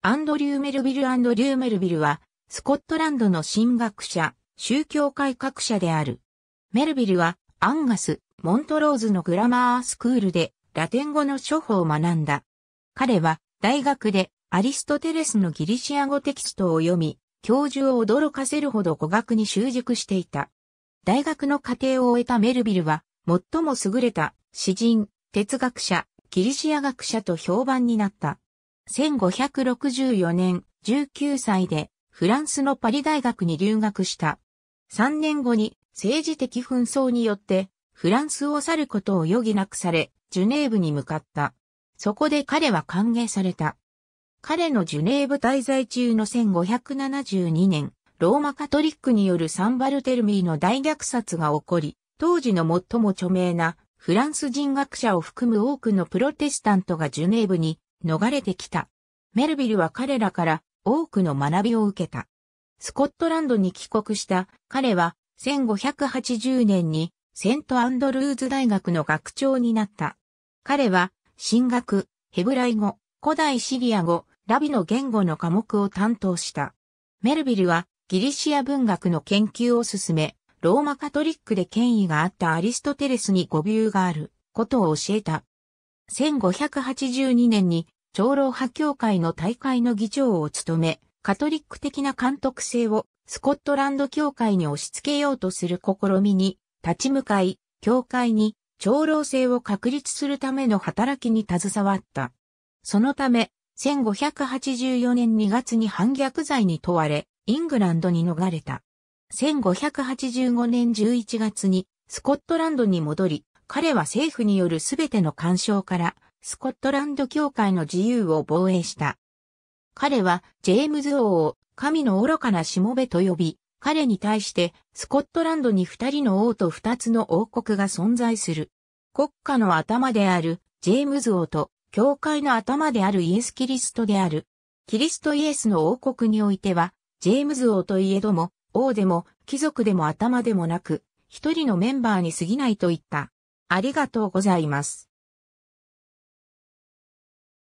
アンドリュー・メルビル・アンドリュー・メルビルは、スコットランドの神学者、宗教改革者である。メルビルは、アンガス、モントローズのグラマースクールで、ラテン語の処方を学んだ。彼は、大学で、アリストテレスのギリシア語テキストを読み、教授を驚かせるほど語学に習熟していた。大学の課程を終えたメルビルは、最も優れた詩人、哲学者、ギリシア学者と評判になった。1564年、19歳でフランスのパリ大学に留学した。3年後に政治的紛争によってフランスを去ることを余儀なくされ、ジュネーブに向かった。そこで彼は歓迎された。彼のジュネーブ滞在中の1572年、ローマカトリックによるサンバルテルミーの大虐殺が起こり、当時の最も著名なフランス人学者を含む多くのプロテスタントがジュネーブに逃れてきた。メルビルは彼らから多くの学びを受けた。スコットランドに帰国した彼は1580年にセントアンドルーズ大学の学長になった。彼は進学、ヘブライ語、古代シリア語、ラビの言語の科目を担当した。メルビルはギリシア文学の研究を進め、ローマカトリックで権威があったアリストテレスに語尾があることを教えた。1582年に長老派協会の大会の議長を務め、カトリック的な監督性をスコットランド協会に押し付けようとする試みに立ち向かい、協会に長老制を確立するための働きに携わった。そのため、1584年2月に反逆罪に問われ、イングランドに逃れた。1585年11月にスコットランドに戻り、彼は政府によるすべての干渉からスコットランド教会の自由を防衛した。彼はジェームズ王を神の愚かなしもべと呼び、彼に対してスコットランドに二人の王と二つの王国が存在する。国家の頭であるジェームズ王と教会の頭であるイエス・キリストである。キリストイエスの王国においては、ジェームズ王といえども、王でも貴族でも頭でもなく、一人のメンバーに過ぎないといった。ありがとうございます。